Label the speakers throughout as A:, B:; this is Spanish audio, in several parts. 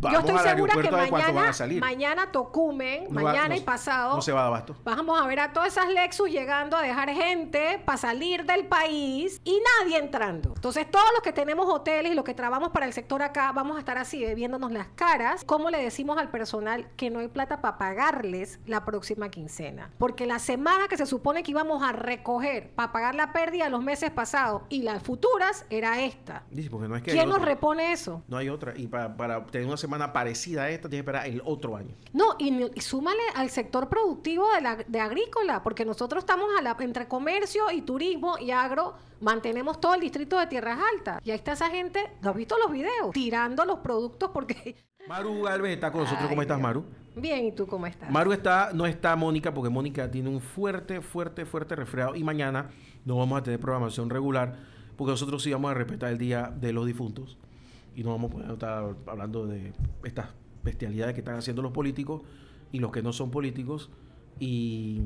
A: Yo estoy segura que mañana,
B: mañana Tocumen, mañana y pasado, se va vamos a ver a todas esas Lexus llegando a dejar gente para salir del país y nadie entrando. Entonces todos los que tenemos hoteles y los que trabajamos para el sector acá, vamos a estar así bebiéndonos eh, las caras. ¿Cómo le decimos al personal que no hay plata para pagarles la próxima quincena? Porque la semana que se supone que íbamos a recoger para pagar la pérdida de los meses pasados y las futuras era esta.
A: que ¿Quién nos repone eso? No hay otra. Y para, para tener semana parecida a esta, tiene que esperar el otro año.
B: No, y, súmale al sector productivo de, la, de agrícola, porque nosotros estamos a la, entre comercio y turismo y agro, mantenemos todo el distrito de Tierras Altas. Y ahí está esa gente, ¿no has visto los videos? Tirando los productos porque...
A: Maru Galvez está con nosotros. ¿Cómo estás, Maru?
B: Bien, ¿y tú cómo estás?
A: Maru está, no está Mónica, porque Mónica tiene un fuerte, fuerte, fuerte resfriado. Y mañana no vamos a tener programación regular, porque nosotros sí vamos a respetar el Día de los Difuntos y no vamos a estar hablando de estas bestialidades que están haciendo los políticos y los que no son políticos y,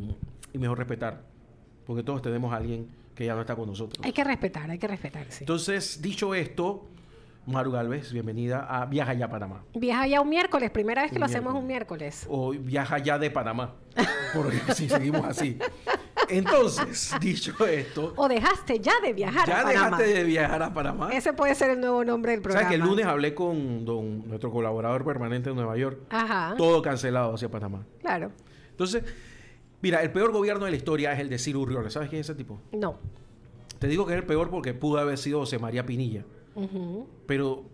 A: mejor respetar, porque todos tenemos a alguien que ya no está con nosotros. Hay que respetar, hay que respetar. Entonces, dicho esto, Maru Galvez, bienvenida a Viaja Ya Panamá.
B: Viaja Ya un miércoles, primera vez que lo hacemos un miércoles.
A: O Viaja Ya de Panamá, porque si seguimos así. Entonces, dicho esto.
B: O dejaste ya de viajar a Panamá. Ya dejaste de
A: viajar a Panamá.
B: Ese puede ser el nuevo nombre del programa. O sea, que el lunes
A: hablé con nuestro colaborador permanente en Nueva York. Ajá. Todo cancelado hacia Panamá. Claro. Entonces, mira, el peor gobierno de la historia es el de Ciro ¿Sabes quién es ese tipo? No. Te digo que es el peor porque pudo haber sido José María Pinilla. Ajá. Pero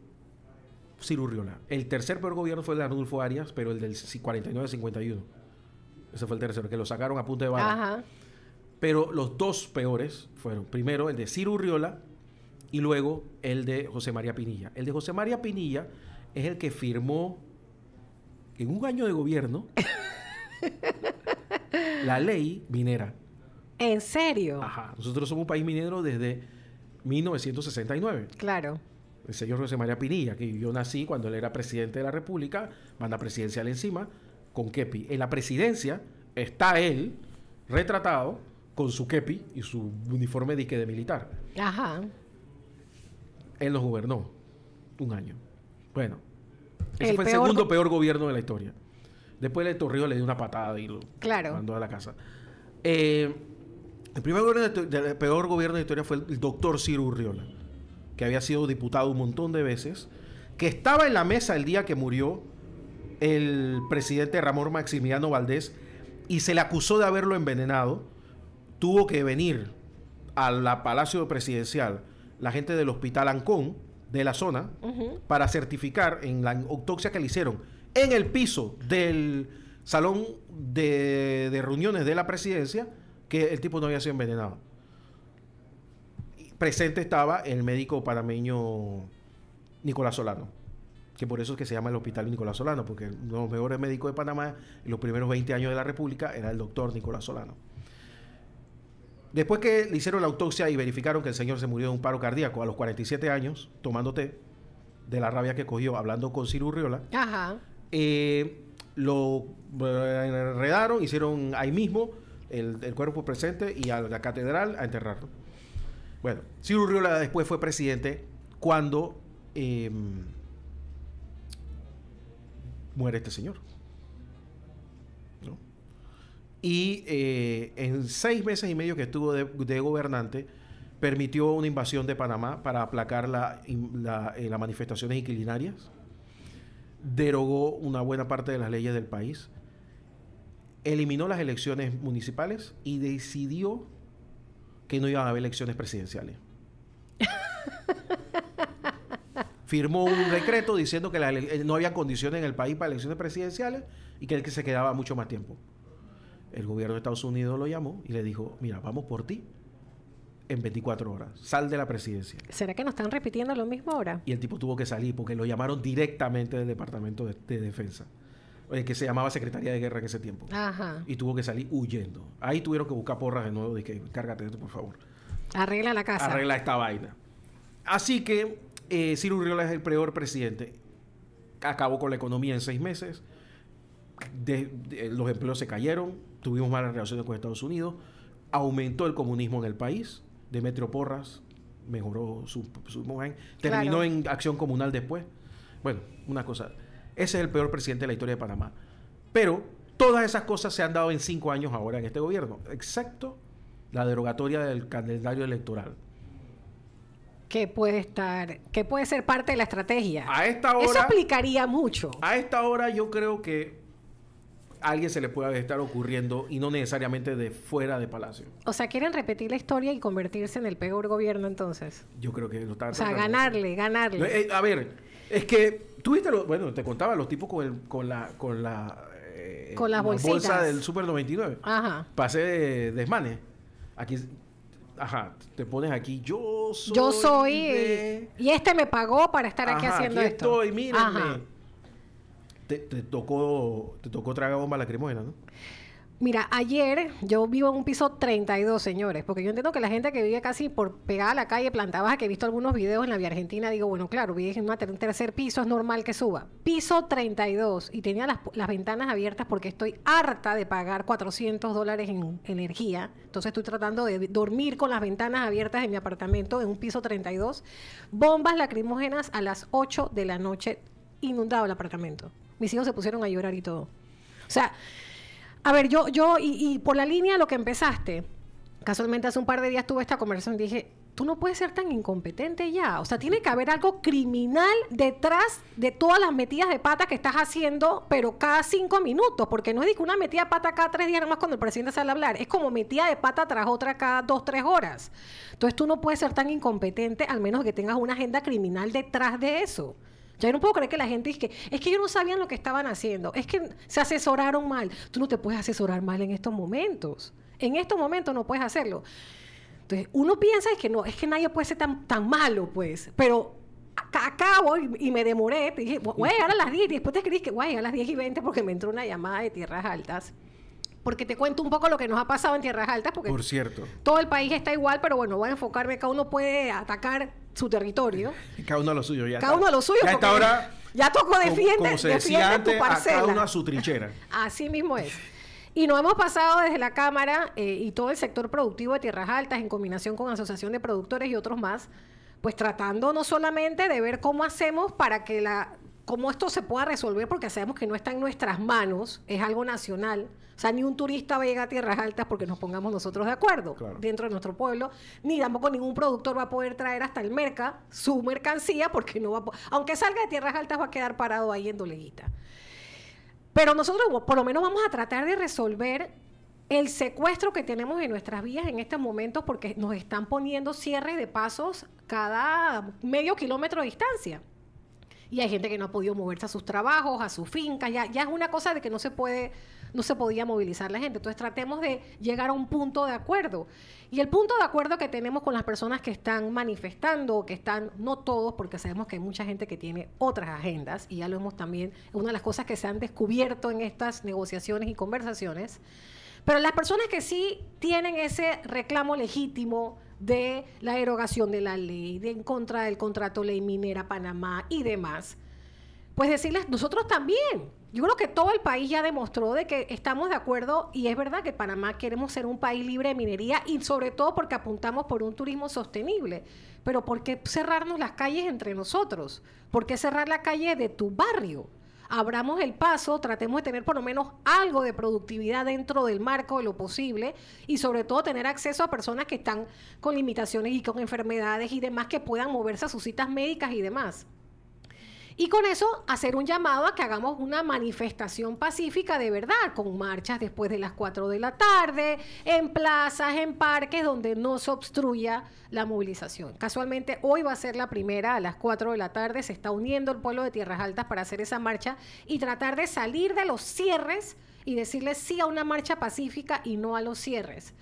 A: Ciro El tercer peor gobierno fue el de Arnulfo Arias, pero el del 49-51. Ese fue el tercero, que lo sacaron a punto de bala. Ajá. Pero los dos peores fueron primero el de Ciro Urriola y luego el de José María Pinilla. El de José María Pinilla es el que firmó en un año de gobierno la ley minera.
B: ¿En serio? Ajá.
A: Nosotros somos un país minero desde 1969. Claro. El señor José María Pinilla, que yo nací cuando él era presidente de la República, manda presidencial encima, con Kepi. En la presidencia está él retratado con su kepi y su uniforme de, de militar. Ajá. Él nos gobernó un año. Bueno, ese fue el segundo peor gobierno de la historia. Después de torrió, le dio una patada y lo mandó a la casa. Eh, el primer gobierno peor gobierno de la historia fue el, doctor Ciro Urriola, que había sido diputado un montón de veces, que estaba en la mesa el día que murió el presidente Ramón Maximiliano Valdés y se le acusó de haberlo envenenado tuvo que venir al Palacio Presidencial la gente del Hospital Ancón de la zona para certificar en la autopsia que le hicieron en el piso del salón de, de reuniones de la presidencia que el tipo no había sido envenenado. Presente estaba el médico panameño Nicolás Solano que por eso es que se llama el Hospital Nicolás Solano, porque uno de los mejores médicos de Panamá en los primeros 20 años de la República era el doctor Nicolás Solano. Después que le hicieron la autopsia y verificaron que el señor se murió de un paro cardíaco a los 47 años, tomándote de la rabia que cogió hablando con Cirurriola, Ajá. Eh, lo eh, enredaron, hicieron ahí mismo el, cuerpo presente y a la catedral a enterrarlo. Bueno, Cirurriola después fue presidente cuando em, muere este señor y eh, en seis meses y medio que estuvo de, gobernante, permitió una invasión de Panamá para aplacar la, eh, las manifestaciones inquilinarias, derogó una buena parte de las leyes del país, eliminó las elecciones municipales y decidió que no iban a haber elecciones presidenciales. Firmó un decreto diciendo que eh, no había condiciones en el país para elecciones presidenciales y que se quedaba mucho más tiempo. El gobierno de Estados Unidos lo llamó y le dijo, mira, vamos por ti en 24 horas, sal de la presidencia.
B: ¿Será que nos están repitiendo lo mismo ahora?
A: Y el tipo tuvo que salir porque lo llamaron directamente del Departamento de, Defensa, eh, que se llamaba Secretaría de Guerra en ese tiempo. Y tuvo que salir huyendo. Ahí tuvieron que buscar porras de nuevo, dije, cárgate de esto, por favor.
B: Arregla la casa. Arregla esta
A: vaina. Así que eh, Ciro Uriola es el peor presidente. Acabó con la economía en seis meses. los empleos se cayeron, tuvimos malas relaciones con Estados Unidos, aumentó el comunismo en el país, Demetrio Porras mejoró su, su terminó en acción comunal después. Bueno, una cosa, ese es el peor presidente de la historia de Panamá. Pero todas esas cosas se han dado en cinco años ahora en este gobierno, excepto la derogatoria del calendario electoral
B: que puede estar, que puede ser parte de la estrategia. A esta hora. Eso aplicaría mucho.
A: A esta hora yo creo que alguien se le pueda estar ocurriendo y no necesariamente de fuera de Palacio.
B: O sea, quieren repetir la historia y convertirse en el peor gobierno entonces.
A: Yo creo que lo están... O sea,
B: ganarle, ganarle. Eh,
A: a ver, es que tuviste, lo, bueno, te contaba los tipos con, el, con la... Con la eh, con del Super 99. Ajá. Pasé de desmanes. Aquí ajá, te pones aquí, yo soy. Yo soy.
B: Y este me pagó para estar aquí haciendo esto. Estoy, mírenme
A: te, tocó, te tocó tragar bomba lacrimógena, ¿no?
B: Mira, ayer yo vivo en un piso 32, señores, porque yo entiendo que la gente que vive casi por pegada a la calle, planta baja, que he visto algunos videos en la vía argentina, digo, bueno, claro, vive en un tercer piso, es normal que suba. Piso 32, y tenía las, las ventanas abiertas porque estoy harta de pagar 400 dólares en energía, entonces estoy tratando de dormir con las ventanas abiertas en mi apartamento en un piso 32. Bombas lacrimógenas a las 8 de la noche, inundado el apartamento. Mis hijos se pusieron a llorar y todo. O sea, a ver, yo, yo, y, por la línea lo que empezaste, casualmente hace un par de días tuve esta conversación y dije, tú no puedes ser tan incompetente ya. O sea, tiene que haber algo criminal detrás de todas las metidas de pata que estás haciendo, pero cada cinco minutos, porque no es que una metida de pata cada tres días, nomás cuando el presidente sale a hablar, es como metida de pata tras otra cada dos, tres horas. Entonces tú no puedes ser tan incompetente, al menos que tengas una agenda criminal detrás de eso. Ya yo no puedo creer que la gente es que, es que ellos no sabían lo que estaban haciendo, es que se asesoraron mal. Tú no te puedes asesorar mal en estos momentos. En estos momentos no puedes hacerlo. Entonces, uno piensa es que no, es que nadie puede ser tan, tan malo, pues. Pero acabo y, me demoré. Te dije, voy a a las 10 y después te escribí que voy a a las 10 y 20 porque me entró una llamada de tierras altas porque te cuento un poco lo que nos ha pasado en Tierras Altas, porque Por cierto. todo el país está igual, pero bueno, voy a enfocarme, cada uno puede atacar su territorio.
A: Cada uno a lo suyo, ya. Cada uno a lo suyo. Ya está ahora,
B: ya tocó defiende, como tu parcela. A cada uno a
A: su trinchera.
B: Así mismo es. Y nos hemos pasado desde la Cámara eh, y todo el sector productivo de Tierras Altas, en combinación con Asociación de Productores y otros más, pues tratando no solamente de ver cómo hacemos para que la, cómo esto se pueda resolver, porque sabemos que no está en nuestras manos, es algo nacional o sea, ni un turista va a llegar a tierras altas porque nos pongamos nosotros de acuerdo dentro de nuestro pueblo, ni tampoco ningún productor va a poder traer hasta el merca su mercancía porque no va a aunque salga de tierras altas va a quedar parado ahí en doleguita. Pero nosotros por lo menos vamos a tratar de resolver el secuestro que tenemos en nuestras vías en estos momentos porque nos están poniendo cierre de pasos cada medio kilómetro de distancia. Y hay gente que no ha podido moverse a sus trabajos, a sus fincas, ya es una cosa de que no se puede no se podía movilizar la gente. Entonces tratemos de llegar a un punto de acuerdo. Y el punto de acuerdo que tenemos con las personas que están manifestando, que están, no todos, porque sabemos que hay mucha gente que tiene otras agendas, y ya lo hemos también, una de las cosas que se han descubierto en estas negociaciones y conversaciones, pero las personas que sí tienen ese reclamo legítimo de la erogación de la ley, de en contra del contrato ley minera Panamá y demás, pues decirles, nosotros también yo creo que todo el país ya demostró de que estamos de acuerdo y es verdad que Panamá queremos ser un país libre de minería y sobre todo porque apuntamos por un turismo sostenible. Pero ¿por qué cerrarnos las calles entre nosotros? ¿Por qué cerrar la calle de tu barrio? abramos el paso, tratemos de tener por lo menos algo de productividad dentro del marco de lo posible y sobre todo tener acceso a personas que están con limitaciones y con enfermedades y demás que puedan moverse a sus citas médicas y demás. Y con eso hacer un llamado a que hagamos una manifestación pacífica de verdad, con marchas después de las 4 de la tarde, en plazas, en parques, donde no se obstruya la movilización. Casualmente hoy va a ser la primera a las 4 de la tarde, se está uniendo el pueblo de Tierras Altas para hacer esa marcha y tratar de salir de los cierres y decirles sí a una marcha pacífica y no a los cierres.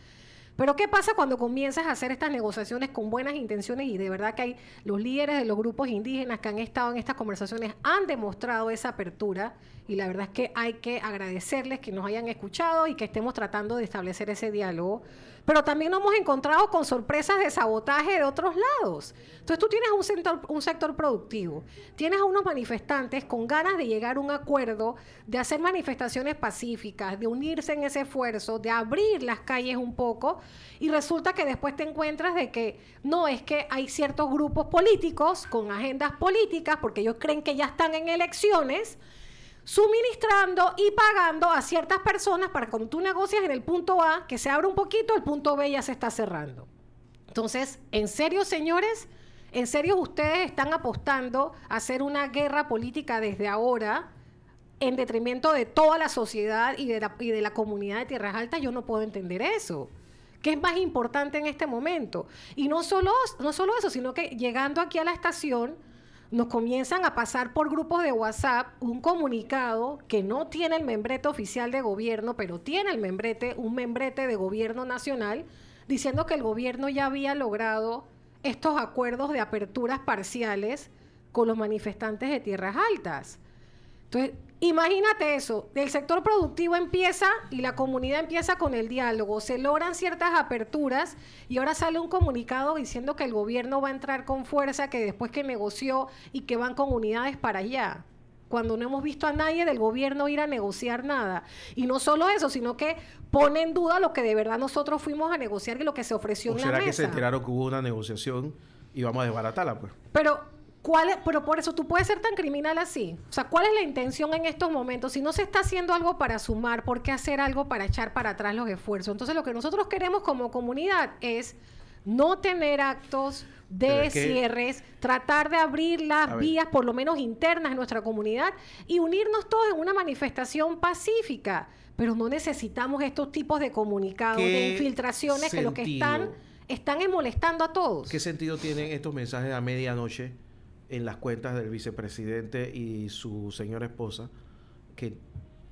B: Pero ¿qué pasa cuando comienzas a hacer estas negociaciones con buenas intenciones y de verdad que hay los líderes de los grupos indígenas que han estado en estas conversaciones han demostrado esa apertura? Y la verdad es que hay que agradecerles que nos hayan escuchado y que estemos tratando de establecer ese diálogo. Pero también nos hemos encontrado con sorpresas de sabotaje de otros lados. Entonces tú tienes un sector, un sector productivo, tienes a unos manifestantes con ganas de llegar a un acuerdo, de hacer manifestaciones pacíficas, de unirse en ese esfuerzo, de abrir las calles un poco. Y resulta que después te encuentras de que no es que hay ciertos grupos políticos con agendas políticas porque ellos creen que ya están en elecciones suministrando y pagando a ciertas personas para cuando tú negocias en el punto A, que se abre un poquito, el punto B ya se está cerrando. Entonces, en serio, señores, en serio ustedes están apostando a hacer una guerra política desde ahora en detrimento de toda la sociedad y de la, y de la comunidad de Tierras Altas. Yo no puedo entender eso. ¿Qué es más importante en este momento? Y no solo, no solo eso, sino que llegando aquí a la estación, nos comienzan a pasar por grupos de WhatsApp un comunicado que no tiene el membrete oficial de gobierno, pero tiene el membrete, un membrete de gobierno nacional, diciendo que el gobierno ya había logrado estos acuerdos de aperturas parciales con los manifestantes de tierras altas. Entonces, Imagínate eso, el sector productivo empieza y la comunidad empieza con el diálogo, se logran ciertas aperturas y ahora sale un comunicado diciendo que el gobierno va a entrar con fuerza, que después que negoció y que van con unidades para allá, cuando no hemos visto a nadie del gobierno ir a negociar nada. Y no solo eso, sino que pone en duda lo que de verdad nosotros fuimos a negociar y lo que se ofreció en la mesa. ¿Será que se
A: enteraron que hubo una negociación y vamos a desbaratarla? Pues?
B: Pero pero por eso tú puedes ser tan criminal así. O sea, ¿cuál es la intención en estos momentos? Si no se está haciendo algo para sumar, ¿por qué hacer algo para echar para atrás los esfuerzos? Entonces, lo que nosotros queremos como comunidad es no tener actos de cierres, tratar de abrir las vías, por lo menos internas, en nuestra comunidad y unirnos todos en una manifestación pacífica. Pero no necesitamos estos tipos de comunicados, de infiltraciones que lo que están están molestando a todos.
A: ¿Qué sentido tienen estos mensajes a medianoche? en las cuentas del vicepresidente y su señora esposa, que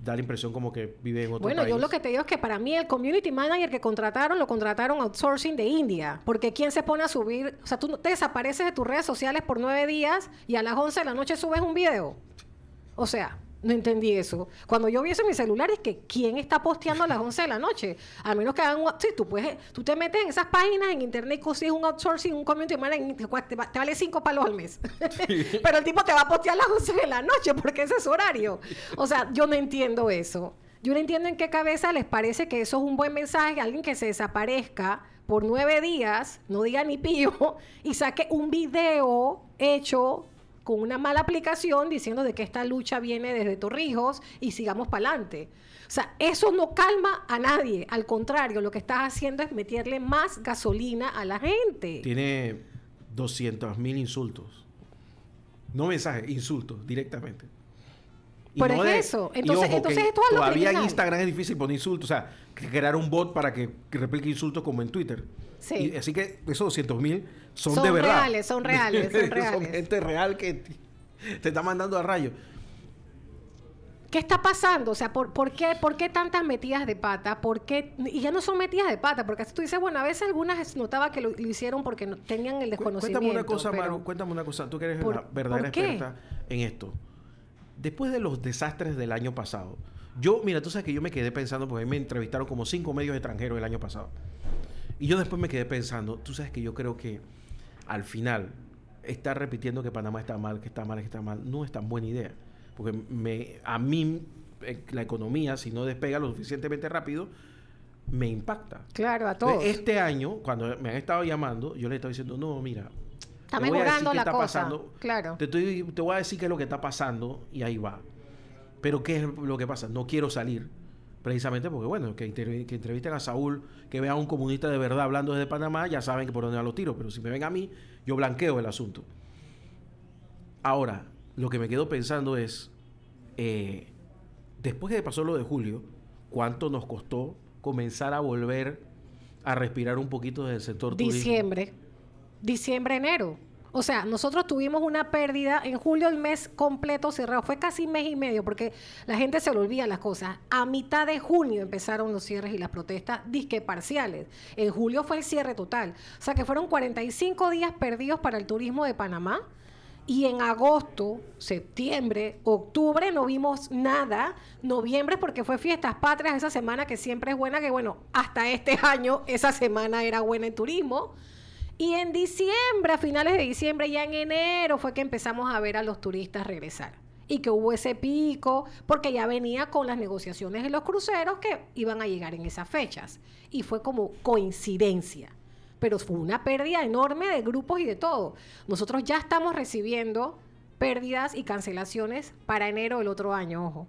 A: da la impresión como que vive en otro país. Bueno, yo lo que
B: te digo es que para mí el community manager que contrataron, lo contrataron outsourcing de India. Porque ¿quién se pone a subir? O sea, tú te desapareces de tus redes sociales por nueve días y a las once de la noche subes un video. O sea, no entendí eso. Cuando yo vi eso en mi celular, es que ¿quién está posteando a las 11 de la noche? Al menos que hagan un. Sí, tú, puedes, tú te metes en esas páginas en internet y consigues un outsourcing, un comentario, te, vale cinco palos al mes. Pero el tipo te va a postear a las 11 de la noche porque ese es su horario. O sea, yo no entiendo eso. Yo no entiendo en qué cabeza les parece que eso es un buen mensaje, alguien que se desaparezca por nueve días, no diga ni pío, y saque un video hecho con una mala aplicación diciendo que esta lucha viene desde Torrijos y sigamos para adelante. O sea, eso no calma a nadie. Al contrario, lo que estás haciendo es meterle más gasolina a la gente.
A: Tiene 200 mil insultos. No mensajes, insultos directamente.
B: Por es eso. Entonces, ojo, entonces esto que. Todavía en Instagram
A: es difícil poner insultos. O sea, crear un bot para que, replique insultos como en Twitter. Sí. así que esos 200 mil son, de verdad. Reales, son reales, son reales. son gente real que te, está mandando a rayo
B: ¿Qué está pasando? O sea, ¿por, qué, ¿por tantas metidas de pata? ¿Por qué? Y ya no son metidas de pata, porque así tú dices, bueno, a veces algunas notaba que lo, hicieron porque no, tenían el desconocimiento. Cuéntame una cosa, Maru,
A: cuéntame una cosa. Tú que eres la verdadera experta en esto. Después de los desastres del año pasado, yo, mira, tú sabes que yo me quedé pensando, porque me entrevistaron como cinco medios extranjeros el año pasado. Y yo después me quedé pensando, tú sabes que yo creo que al final estar repitiendo que Panamá está mal, que está mal, que está mal, no es tan buena idea. Porque me, a mí eh, la economía, si no despega lo suficientemente rápido, me impacta.
B: Claro, a todos. Este
A: año, cuando me han estado llamando, yo le estado diciendo, no, mira, está decir qué Pasando, claro. Te, te voy a decir qué es lo que está pasando y ahí va. Pero ¿qué es lo que pasa? No quiero salir precisamente porque, bueno, que, que entrevisten a Saúl, que vea a un comunista de verdad hablando desde Panamá, ya saben que por dónde va los tiros, pero si me ven a mí, yo blanqueo el asunto. Ahora, lo que me quedo pensando es, eh, después que pasó lo de Julio, ¿cuánto nos costó comenzar a volver a respirar un poquito desde el sector Diciembre.
B: Diciembre, enero. O sea, nosotros tuvimos una pérdida en julio, el mes completo cerrado. Fue casi mes y medio porque la gente se le olvida las cosas. A mitad de junio empezaron los cierres y las protestas disque parciales. En julio fue el cierre total. O sea, que fueron 45 días perdidos para el turismo de Panamá. Y en agosto, septiembre, octubre no vimos nada. Noviembre porque fue fiestas patrias esa semana que siempre es buena, que bueno, hasta este año esa semana era buena en turismo. Y en diciembre, a finales de diciembre, ya en enero fue que empezamos a ver a los turistas regresar. Y que hubo ese pico, porque ya venía con las negociaciones de los cruceros que iban a llegar en esas fechas. Y fue como coincidencia. Pero fue una pérdida enorme de grupos y de todo. Nosotros ya estamos recibiendo pérdidas y cancelaciones para enero del otro año, ojo.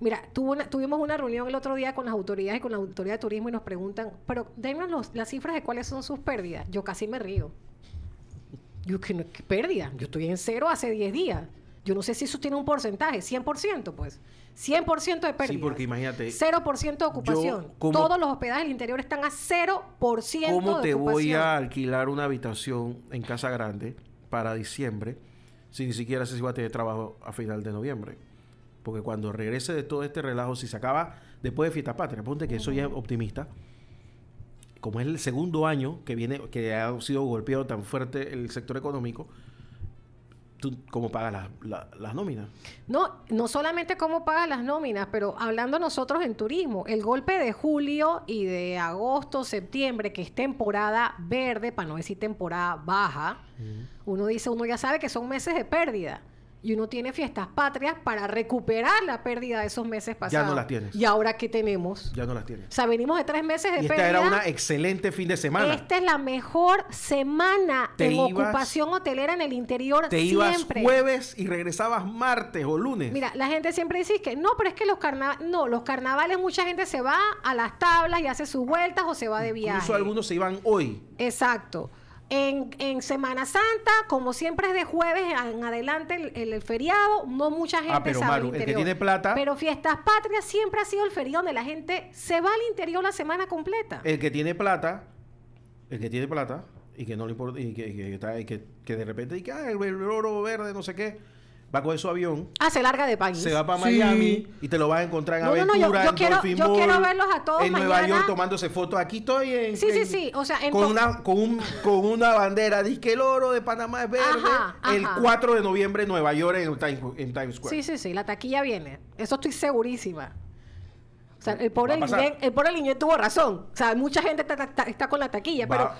B: Mira, tuvimos una reunión el otro día con las autoridades y con la autoridad de turismo y nos preguntan, pero dennos las cifras de cuáles son sus pérdidas. Yo casi me río. Yo, ¿qué, pérdida? Yo estoy en cero hace 10 días. Yo no sé si eso tiene un porcentaje, 100%, pues. 100% de pérdida. Sí, porque imagínate. 0% de ocupación. Todos los hospedajes del interior están a 0% de ocupación. ¿Cómo te voy a
A: alquilar una habitación en Casa Grande para diciembre si ni siquiera se si va a tener trabajo a final de noviembre? Porque cuando regrese de todo este relajo, si se acaba después de Fiesta Patria, ponte que soy optimista, como es el segundo año que viene, que ha sido golpeado tan fuerte el sector económico, ¿tú cómo pagas las nóminas?
B: No, no solamente cómo pagas las nóminas, pero hablando nosotros en turismo, el golpe de julio y de agosto, septiembre, que es temporada verde, para no decir temporada baja, uno dice, uno ya sabe que son meses de pérdida. Y uno tiene fiestas patrias para recuperar la pérdida de esos meses pasados. Ya no las tienes. ¿Y ahora qué tenemos?
A: Ya no las tienes. O
B: sea, venimos de tres meses de y esta era una
A: excelente fin de semana. Esta
B: es la mejor semana de ocupación hotelera en el interior te ibas jueves
A: y regresabas martes o lunes.
B: Mira, la gente siempre dice que no, pero es que los carnavales... No, los carnavales mucha gente se va a las tablas y hace sus vueltas o se va de viaje. Incluso
A: algunos se iban hoy.
B: Exacto. En, Semana Santa, como siempre es de jueves en adelante el, feriado, no mucha ah, gente pero, interior. plata. Pero Fiestas Patrias siempre ha sido el feriado donde la gente se va al interior la semana completa.
A: El que tiene plata, el que tiene plata y que no le importa y que, de repente y que el, oro verde, no sé qué va con su avión. Ah, se larga de país. Se va para Miami y te lo vas a encontrar en Aventura, yo, en quiero, yo quiero verlos a todos En Nueva York tomándose fotos. Aquí estoy en... Sí, sí, sí. O sea, en con, una, con, un, con una bandera. Dice que el oro de Panamá es verde.
B: el 4
A: de noviembre en Nueva York en, en Times Square.
B: Sí, sí, sí. La taquilla viene. Eso estoy segurísima. O sea, pues, el pobre, niño el pobre tuvo razón. O sea, mucha gente está, con la taquilla, pero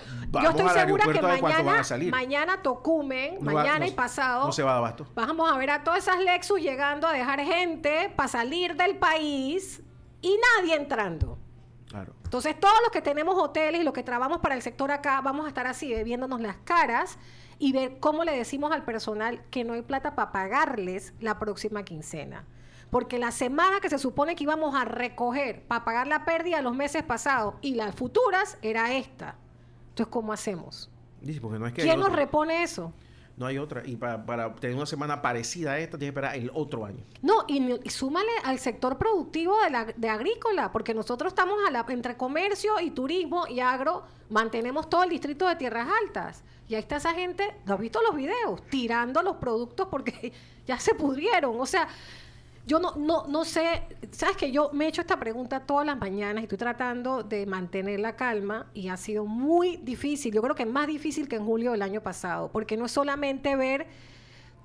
B: yo estoy segura que mañana, mañana Tocumen, mañana y pasado, a Vamos a ver a todas esas Lexus llegando a dejar gente para salir del país y nadie entrando. Claro. Entonces, todos los que tenemos hoteles y los que trabajamos para el sector acá, vamos a estar así, bebiéndonos eh, las caras y ver cómo le decimos al personal que no hay plata para pagarles la próxima quincena porque la semana que se supone que íbamos a recoger para pagar la pérdida de los meses pasados y las futuras era esta. Entonces, ¿cómo hacemos? ¿Quién nos repone eso?
A: No hay otra. Y para, tener una semana parecida a esta, tiene que esperar el otro año.
B: No, y, súmale al sector productivo de, agrícola, porque nosotros estamos a la, entre comercio y turismo y agro, mantenemos todo el distrito de Tierras Altas. Y ahí está esa gente, ¿no has visto los videos? Tirando los productos porque ya se pudrieron. O sea, yo no, no, no sé, sabes que yo me he hecho esta pregunta todas las mañanas y estoy tratando de mantener la calma y ha sido muy difícil, yo creo que es más difícil que en julio del año pasado, porque no es solamente ver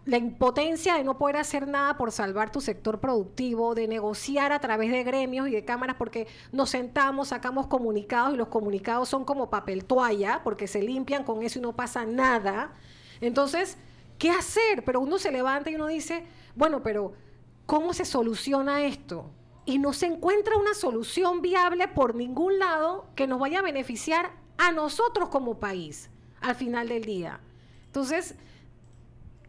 B: la impotencia de no poder hacer nada por salvar tu sector productivo, de negociar a través de gremios y de cámaras, porque nos sentamos, sacamos comunicados y los comunicados son como papel toalla, porque se limpian con eso y no pasa nada. Entonces, ¿qué hacer? Pero uno se levanta y uno dice, bueno, pero ¿Cómo se soluciona esto? Y no se encuentra una solución viable por ningún lado que nos vaya a beneficiar a nosotros como país al final del día. Entonces,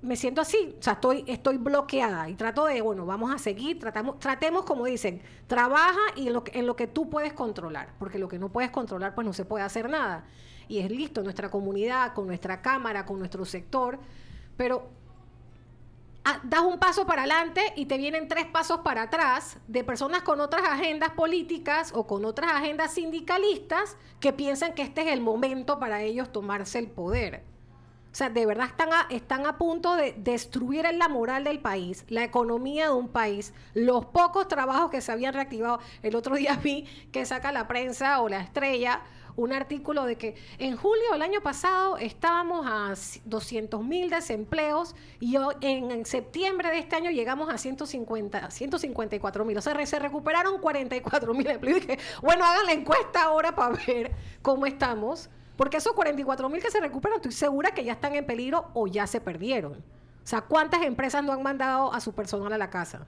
B: me siento así, o sea, estoy, estoy bloqueada y trato de, bueno, vamos a seguir, tratamos, tratemos como dicen, trabaja y lo, en lo que tú puedes controlar, porque lo que no puedes controlar, pues no se puede hacer nada. Y es listo, nuestra comunidad, con nuestra cámara, con nuestro sector, pero Ah, das un paso para adelante y te vienen tres pasos para atrás de personas con otras agendas políticas o con otras agendas sindicalistas que piensan que este es el momento para ellos tomarse el poder. O sea, de verdad están a, están a punto de destruir la moral del país, la economía de un país, los pocos trabajos que se habían reactivado. El otro día vi que saca la prensa o la estrella un artículo de que en julio del año pasado estábamos a 200 mil desempleos y en, septiembre de este año llegamos a 150, 154 mil. O sea, se recuperaron 44 mil empleos. Y dije, bueno, hagan la encuesta ahora para ver cómo estamos. Porque esos 44 mil que se recuperan, estoy segura que ya están en peligro o ya se perdieron. O sea, ¿cuántas empresas no han mandado a su personal a la casa?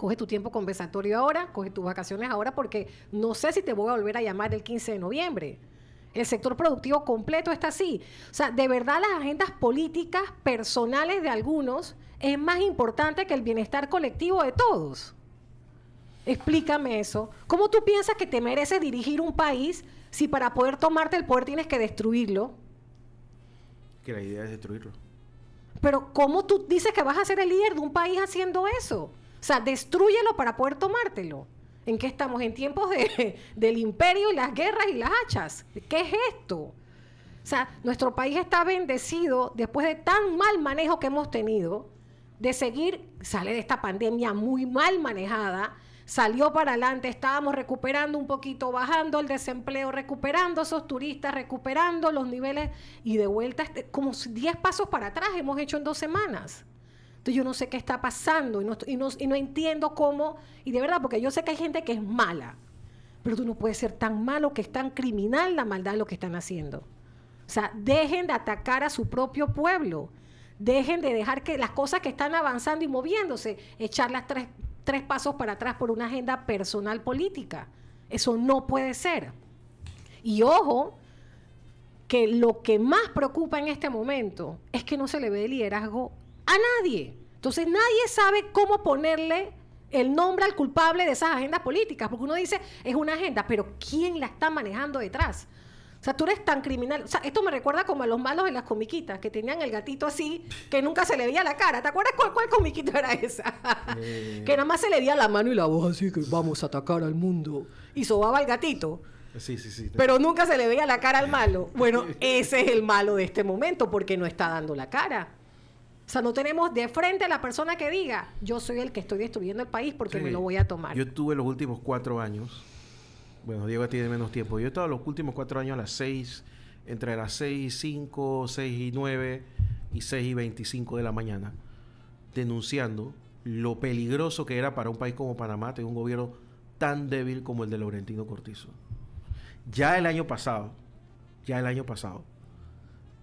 B: coge tu tiempo conversatorio ahora, coge tus vacaciones ahora, porque no sé si te voy a volver a llamar el 15 de noviembre. El sector productivo completo está así. O sea, de verdad las agendas políticas personales de algunos es más importante que el bienestar colectivo de todos. Explícame eso. ¿Cómo tú piensas que te mereces dirigir un país si para poder tomarte el poder tienes que destruirlo?
A: Que la idea es destruirlo.
B: Pero ¿cómo tú dices que vas a ser el líder de un país haciendo eso? O sea, destruyelo para poder tomártelo. ¿En qué estamos? En tiempos del imperio y las guerras y las hachas. ¿Qué es esto? O sea, nuestro país está bendecido después de tan mal manejo que hemos tenido, de seguir, sale de esta pandemia muy mal manejada, salió para adelante, estábamos recuperando un poquito, bajando el desempleo, recuperando esos turistas, recuperando los niveles y de vuelta este, como 10 pasos para atrás hemos hecho en dos semanas. Entonces yo no sé qué está pasando y no, entiendo cómo, y de verdad, porque yo sé que hay gente que es mala, pero tú no puedes ser tan malo que es tan criminal la maldad lo que están haciendo. O sea, dejen de atacar a su propio pueblo. Dejen de dejar que las cosas que están avanzando y moviéndose, echarlas tres, tres pasos para atrás por una agenda personal política. Eso no puede ser. Y ojo, que lo que más preocupa en este momento es que no se le ve liderazgo a nadie. Entonces nadie sabe cómo ponerle el nombre al culpable de esas agendas políticas, porque uno dice, es una agenda, pero ¿quién la está manejando detrás? O sea, tú eres tan criminal. O sea, esto me recuerda como a los malos en las comiquitas, que tenían el gatito así, que nunca se le veía la cara. ¿Te acuerdas cuál, comiquito comiquita era esa? Eh. que nada más se le veía la mano y la voz así, que vamos a atacar al mundo. Y sobaba el gatito. Sí, sí, sí. Pero nunca se le veía la cara al malo. Bueno, ese es el malo de este momento, porque no está dando la cara. O sea, no tenemos de frente a la persona que diga, yo soy el que estoy destruyendo el país porque me lo voy a tomar. Yo
A: estuve los últimos cuatro años, bueno, Diego tiene menos tiempo, yo he estado los últimos cuatro años a las seis, entre las seis y cinco, seis y nueve y seis y veinticinco de la mañana, denunciando lo peligroso que era para un país como Panamá tener un gobierno tan débil como el de Laurentino Cortizo. Ya el año pasado, ya el año pasado,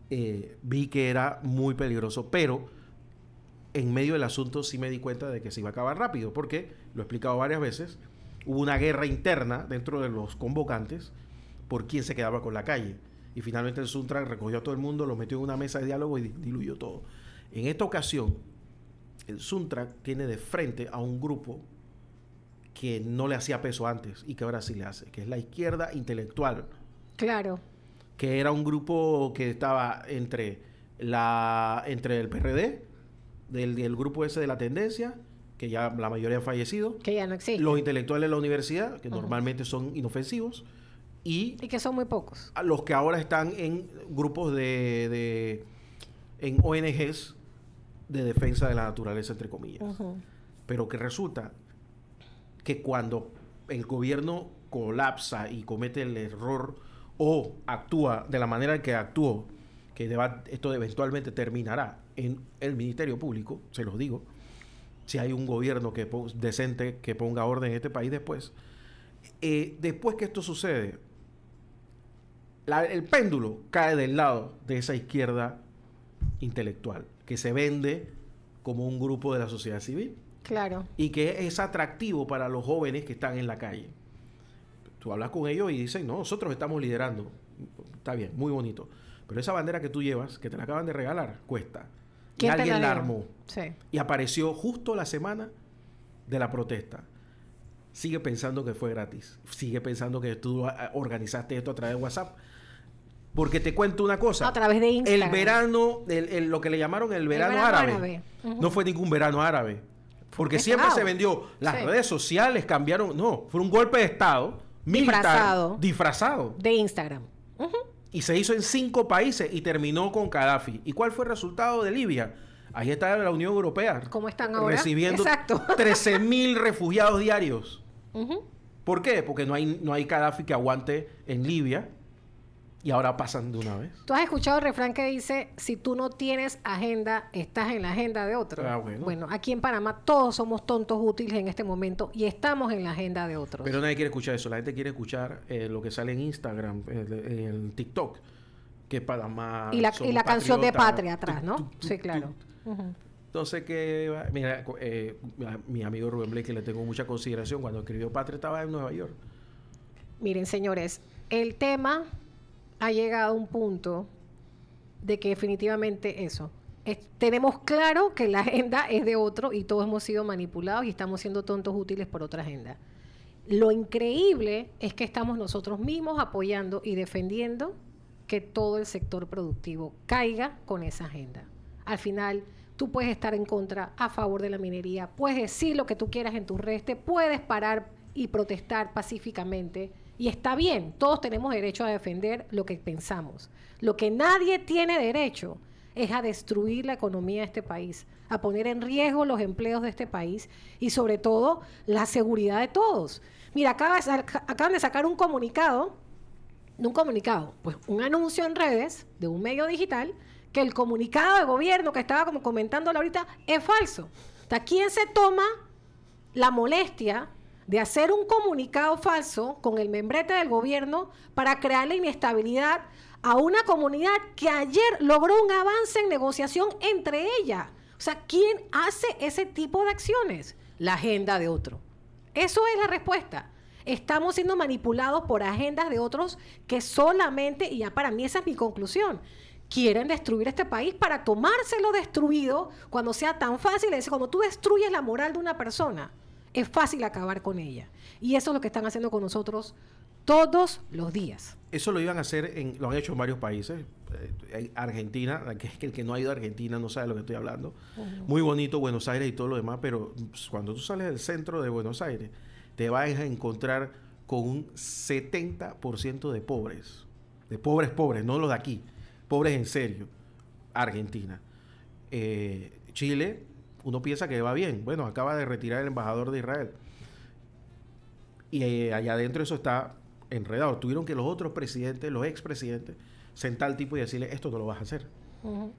A: eh, vi que era muy peligroso, pero en medio del asunto sí me di cuenta de que se iba a acabar rápido, porque, lo he explicado varias veces, hubo una guerra interna dentro de los convocantes por quién se quedaba con la calle. Y finalmente el Suntra recogió a todo el mundo, lo metió en una mesa de diálogo y diluyó todo. En esta ocasión, el Suntra tiene de frente a un grupo que no le hacía peso antes y que ahora sí le hace, que es la izquierda intelectual. Claro. Que era un grupo que estaba entre, la, entre el PRD, del, grupo ese de la tendencia, que ya la mayoría han fallecido. Los intelectuales de la universidad, que normalmente son inofensivos. Y, que son muy pocos. los que ahora están en grupos de, en ONGs de defensa de la naturaleza, entre comillas. Pero que resulta que cuando el gobierno colapsa y comete el error o actúa de la manera que actuó, que esto eventualmente terminará, en el Ministerio Público, se los digo, si hay un gobierno decente que ponga orden en este país después, eh, después que esto sucede, el péndulo cae del lado de esa izquierda intelectual, que se vende como un grupo de la sociedad civil. Claro. Y que es atractivo para los jóvenes que están en la calle. Tú hablas con ellos y dicen, no, nosotros estamos liderando. Está bien, muy bonito. Pero esa bandera que tú llevas, que te la acaban de regalar, cuesta.
B: Y alguien la armó.
A: Y apareció justo la semana de la protesta. Sigue pensando que fue gratis. Sigue pensando que tú ah, ah, organizaste esto a través de WhatsApp. Porque te cuento una cosa. A través de Instagram. El verano, lo que le llamaron el verano, árabe, no fue ningún verano árabe. Porque siempre se vendió. Las redes sociales cambiaron. No, fue un golpe de Estado militar disfrazado,
B: de Instagram.
A: Y se hizo en cinco países y terminó con Gaddafi. ¿Y cuál fue el resultado de Libia? Ahí está la Unión Europea.
B: ¿Cómo están ahora? Recibiendo
A: 13.000 refugiados diarios. ¿Por qué? Porque no hay, no hay Gaddafi que aguante en Libia y ahora pasan de una vez.
B: ¿Tú has escuchado el refrán que dice, si tú no tienes agenda, estás en la agenda de otro? Ah, bueno. aquí en Panamá todos somos tontos útiles en este momento y estamos en la agenda de otros. Pero nadie
A: quiere escuchar eso, la gente quiere escuchar eh, lo que sale en Instagram, en, TikTok, que Panamá... Y la, canción de patria atrás,
B: ¿no? sí, claro.
A: Entonces, que, mira, eh, mi amigo Rubén Blake, que le tengo mucha consideración, cuando escribió Patria estaba en Nueva York.
B: Miren, señores, el tema ha llegado a un punto de que definitivamente eso. tenemos claro que la agenda es de otro y todos hemos sido manipulados y estamos siendo tontos útiles por otra agenda. Lo increíble es que estamos nosotros mismos apoyando y defendiendo que todo el sector productivo caiga con esa agenda. Al final, tú puedes estar en contra, a favor de la minería, puedes decir lo que tú quieras en tu redes, puedes parar y protestar pacíficamente y está bien, todos tenemos derecho a defender lo que pensamos. Lo que nadie tiene derecho es a destruir la economía de este país, a poner en riesgo los empleos de este país y sobre todo la seguridad de todos. Mira, acaban de sacar un comunicado, no un comunicado, pues un anuncio en redes de un medio digital que el comunicado de gobierno que estaba como comentándolo ahorita es falso. O ¿quién se toma la molestia de hacer un comunicado falso con el membrete del gobierno para crear la inestabilidad a una comunidad que ayer logró un avance en negociación entre ella. O sea, ¿quién hace ese tipo de acciones? La agenda de otro. Eso es la respuesta. Estamos siendo manipulados por agendas de otros que solamente, y ya para mí esa es mi conclusión, quieren destruir este país para tomárselo destruido cuando sea tan fácil. Es como tú destruyes la moral de una persona es fácil acabar con ella. Y eso es lo que están haciendo con nosotros todos los días.
A: Eso lo iban a hacer, en, lo han hecho en varios países. Eh, Argentina, que, el que no ha ido a Argentina no sabe de lo que estoy hablando. Muy bonito Buenos Aires y todo lo demás, pero cuando tú sales del centro de Buenos Aires, te vas a encontrar con un 70% de pobres. De pobres, pobres, no los de aquí. Pobres en serio. Argentina. Eh, Chile, uno piensa que va bien. Bueno, acaba de retirar el embajador de Israel. Y eh, allá adentro eso está enredado. Tuvieron que los otros presidentes, los expresidentes, sentar al tipo y decirle, esto no lo vas a hacer.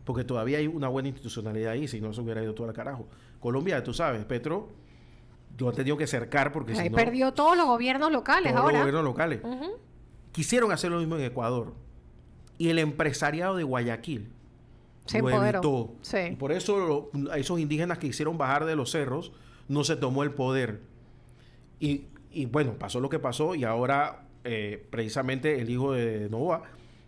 A: Porque todavía hay una buena institucionalidad ahí, si no se hubiera ido todo al carajo. Colombia, tú sabes, Petro yo he tenido que cercar porque se si no, perdió
B: todos los gobiernos locales todos Los gobiernos
A: locales. Quisieron hacer lo mismo en Ecuador. Y el empresariado de Guayaquil se lo por eso esos indígenas que hicieron bajar de los cerros no se tomó el poder. Y, bueno, pasó lo que pasó y ahora eh, precisamente el hijo de Nova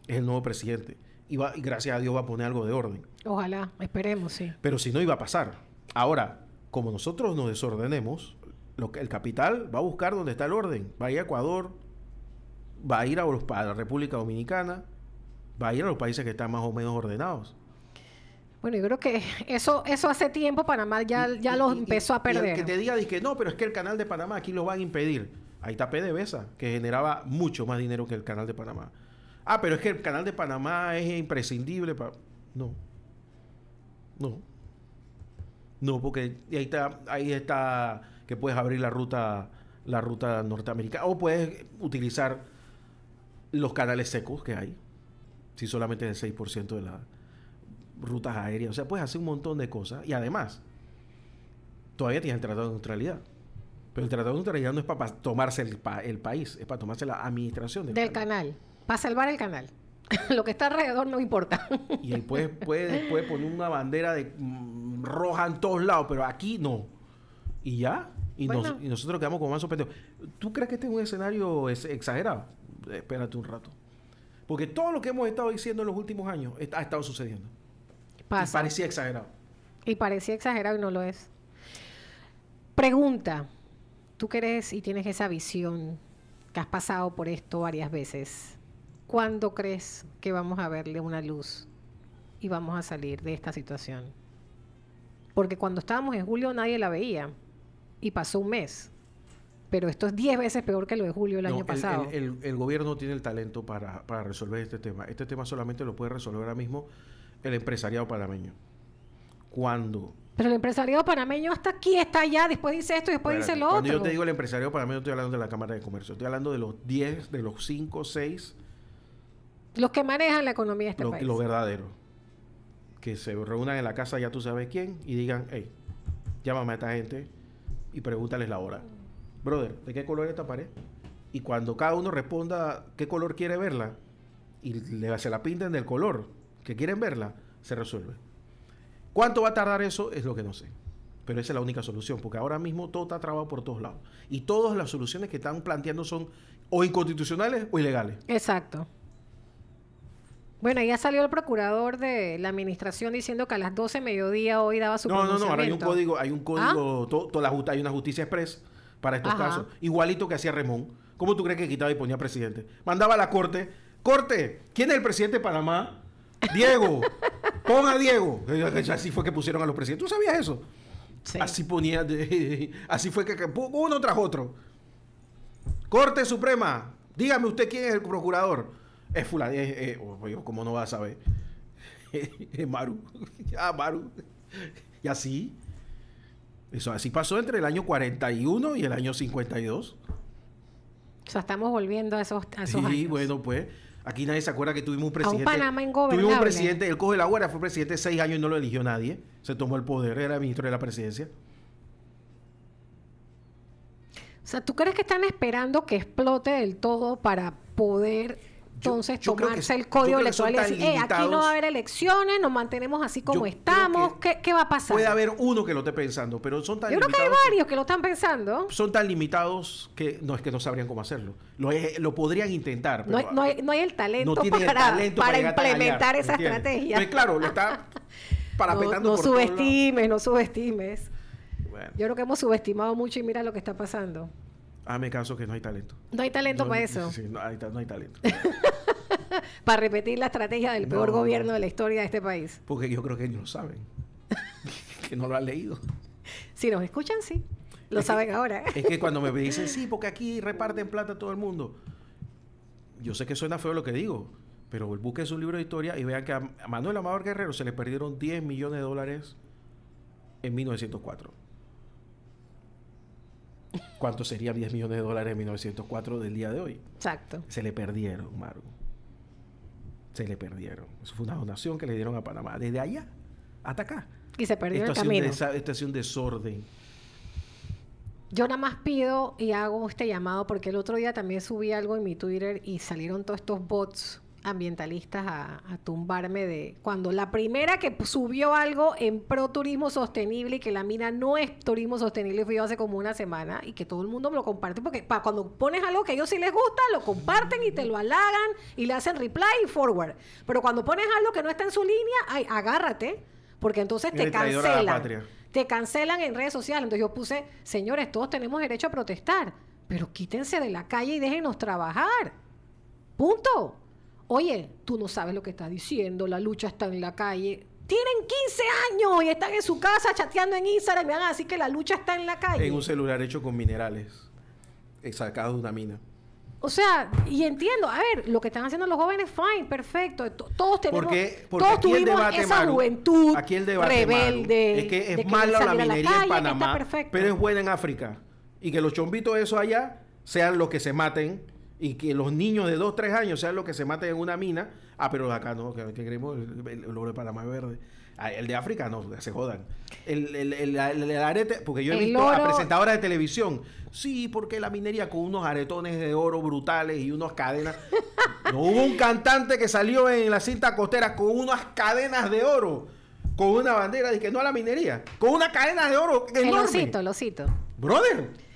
A: es el nuevo presidente. Y, va, gracias a Dios va a poner algo de orden.
B: Ojalá, esperemos, sí.
A: Pero si no, iba a pasar. Ahora, como nosotros nos desordenemos, el capital va a buscar donde está el orden. Va a ir a Ecuador, va a ir a, a la República Dominicana, va a ir a los países que están más o menos ordenados.
B: Bueno, yo creo que eso, eso hace tiempo Panamá ya, ya lo empezó a perder. que
A: te diga, que no, pero es que el canal de Panamá aquí lo van a impedir. Ahí está PDVSA, que generaba mucho más dinero que el canal de Panamá. Ah, pero es que el canal de Panamá es imprescindible para... No. No. No, porque ahí está, ahí está que puedes abrir la ruta, la ruta norteamericana. O puedes utilizar los canales secos que hay. Si solamente el 6% de la rutas aéreas, o sea, puedes hacer un montón de cosas y además, todavía tienes el Tratado de Neutralidad. Pero el Tratado de Neutralidad no es para tomarse el, país, es para tomarse la administración del, canal.
B: Para salvar el canal. Lo que está alrededor no importa.
A: y después puede, puede, poner una bandera de mm, roja en todos lados, pero aquí no. Y ya. Y, nosotros quedamos como más sorprendidos. ¿Tú crees que este es un escenario exagerado? Espérate un rato. Porque todo lo que hemos estado diciendo en los últimos años ha estado sucediendo parecía exagerado.
B: Y parecía exagerado y no lo es. Pregunta, tú crees y tienes esa visión, que has pasado por esto varias veces, ¿cuándo crees que vamos a verle una luz y vamos a salir de esta situación? Porque cuando estábamos en julio nadie la veía y pasó un mes. Pero esto es 10 veces peor que lo de julio el año pasado.
A: El, gobierno tiene el talento para, para resolver este tema. Este tema solamente lo puede resolver ahora mismo el empresariado panameño. ¿Cuándo?
B: pero el empresariado panameño hasta aquí, está allá, después dice esto y después dice lo otro. Cuando yo te digo
A: el empresariado panameño, estoy hablando de la Cámara de Comercio. Estoy hablando de los 10, de los 5, 6.
B: Los que manejan la economía de este país. Los
A: verdaderos. Que se reúnan en la casa, ya tú sabes quién, y digan, hey, llámame a esta gente y pregúntales la hora. Brother, ¿de qué color es esta pared? Y cuando cada uno responda qué color quiere verla, y le, se la en del color, que quieren verla, se resuelve. ¿Cuánto va a tardar eso? Es lo que no sé. Pero esa es la única solución, porque ahora mismo todo está trabado por todos lados. Y todas las soluciones que están planteando son o inconstitucionales o ilegales.
B: Exacto. Bueno, ya salió el procurador de la administración diciendo que a las 12 mediodía hoy daba su No, no, no, ahora hay un código,
A: hay un código, ¿Ah? hay una justicia express para estos casos, igualito que hacía Remón. ¿Cómo tú crees que quitaba y ponía presidente? Mandaba a la corte, corte, ¿quién es el presidente de Panamá? Diego, ponga a Diego. Así fue que pusieron a los presidentes. ¿Tú sabías eso? Así ponía, así fue que uno tras otro. Corte Suprema, dígame usted quién es el procurador. Es fulano, eh, ¿cómo no va a saber? Maru. ah, Maru. Y así. Eso así pasó entre el año 41 y el año 52.
B: O sea, estamos volviendo a esos, sí,
A: bueno, pues. Aquí nadie se acuerda que tuvimos un presidente. A un Panamá ingobernable. Tuvimos un presidente, él coge la guardia, fue presidente seis años y no lo eligió nadie. Se tomó el poder, era ministro de la presidencia.
B: O sea, ¿tú crees que están esperando que explote del todo para poder
A: entonces tomarse el código electoral y decir, eh, aquí no va a
B: haber elecciones, nos mantenemos así como estamos, ¿Qué, va a pasar? Puede haber
A: uno que lo esté pensando, pero son tan limitados. Yo creo que
B: hay varios que lo están pensando.
A: Son tan limitados que no es que no sabrían cómo hacerlo. Lo, podrían intentar. Pero, no,
B: hay, no, hay, el talento, para, implementar esa estrategia. claro, lo está parapetando. no, subestimes, no subestimes. Yo creo que hemos subestimado mucho y mira lo que está pasando.
A: Ah, me caso que no hay talento. No hay talento para eso. Sí, no hay, talento.
B: para repetir la estrategia del peor gobierno de la historia de este país.
A: Porque yo creo que ellos lo saben. que no lo han leído.
B: Si nos escuchan, sí. Lo saben ahora. es que cuando me dicen, sí,
A: porque aquí reparten plata a todo el mundo. Yo sé que suena feo lo que digo, pero busquen su libro de historia y vean que a Manuel Amador Guerrero se le perdieron 10 millones de dólares en 1904. ¿Cuánto sería 10 millones de dólares en 1904 del día de hoy? Exacto. Se le perdieron, Maru. Se le perdieron. Eso fue una donación que le dieron a Panamá. Desde allá hasta acá.
B: Y se perdió esto el camino.
A: un desorden.
B: Yo nada más pido y hago este llamado porque el otro día también subí algo en mi Twitter y salieron todos estos bots ambientalistas a, tumbarme de cuando la primera que subió algo en pro turismo sostenible y que la mina no es turismo sostenible fue yo hace como una semana y que todo el mundo me lo comparte porque cuando pones algo que a ellos sí les gusta lo comparten y te lo halagan y le hacen reply y forward pero cuando pones algo que no está en su línea ay agárrate porque entonces te cancelan te cancelan en redes sociales entonces yo puse señores todos tenemos derecho a protestar pero quítense de la calle y déjenos trabajar punto oye, tú no sabes lo que estás diciendo, la lucha está en la calle. Tienen 15 años y están en su casa chateando en Instagram y me van a que la lucha está en la calle. En un
A: celular hecho con minerales, eh, sacados de una mina.
B: O sea, y entiendo, a ver, lo que están haciendo los jóvenes, fine, perfecto. Todos tenemos, porque, porque todos tuvimos esa
A: juventud rebelde. es que es mala la minería en Panamá, pero es buena en África. Y que los chombitos de esos allá sean los que se maten y que los niños de 2, 3 años sean los que se maten en una mina. Ah, pero acá no, que, creemos el, de Panamá verde. Ah, el de África no, se jodan. El, el arete, porque yo he visto a presentadoras de televisión. Sí, porque la minería con unos aretones de oro brutales y unas cadenas. no hubo un cantante que salió en la cinta costera con unas cadenas de oro, con una bandera de que no a la minería, con una cadena de oro enorme. El osito, el osito. Brother.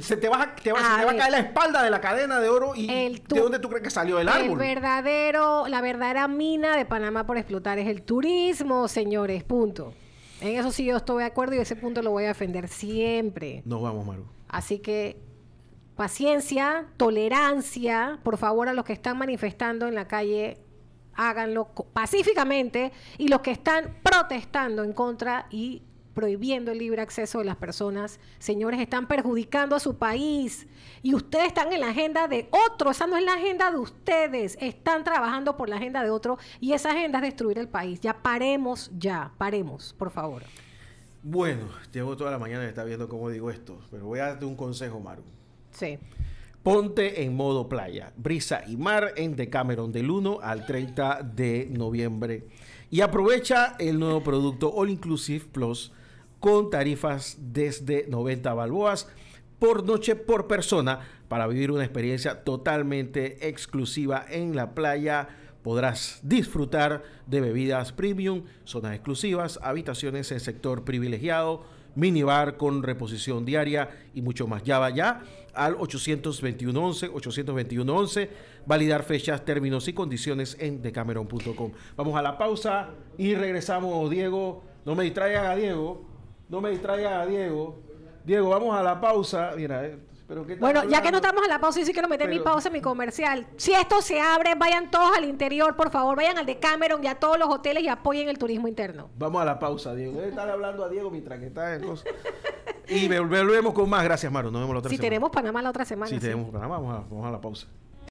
A: Se te, va a, caer la espalda de la cadena de oro y ¿de dónde tú crees que salió el árbol? El
B: verdadero, la verdadera mina de Panamá por explotar es el turismo, señores, punto. En eso sí yo estoy de acuerdo y ese punto lo voy a defender siempre.
A: Nos vamos, Maru.
B: Así que paciencia, tolerancia, por favor a los que están manifestando en la calle, háganlo pacíficamente y los que están protestando en contra y prohibiendo el libre acceso de las personas. Señores, están perjudicando a su país. Y ustedes están en la agenda de otro. Esa no es la agenda de ustedes. Están trabajando por la agenda de otro. Y esa agenda es destruir el país. Ya paremos, ya. Paremos, por favor.
A: Bueno, llevo toda la mañana y está viendo cómo digo esto. Pero voy a darte un consejo, Maru. Sí. Ponte en modo playa, brisa y mar en Decameron del 1 al 30 de noviembre. Y aprovecha el nuevo producto All Inclusive Plus con tarifas desde 90 balboas por noche por persona para vivir una experiencia totalmente exclusiva en la playa. Podrás disfrutar de bebidas premium, zonas exclusivas, habitaciones en sector privilegiado, minibar con reposición diaria y mucho más. Ya ya al 821-11, 821-11, validar fechas, términos y condiciones en decameron.com. Vamos a la pausa y regresamos, Diego. No me distraigan a Diego. No me distraiga a Diego. Diego, vamos a la pausa. Mira, eh, pero ¿qué Bueno, ya que no
B: estamos a la pausa, yo sí quiero meter mi pausa, en mi comercial. Si esto se abre, vayan todos al interior, por favor, vayan al de Cameron y a todos los hoteles y apoyen el turismo interno.
A: Vamos a la pausa, Diego. Debe estar hablando a Diego mientras que está en los... Y volvemos con más. Gracias, Maro. Nos vemos la otra semana. Si
B: tenemos Panamá la otra semana. Si
A: tenemos Panamá, vamos a, vamos a la pausa.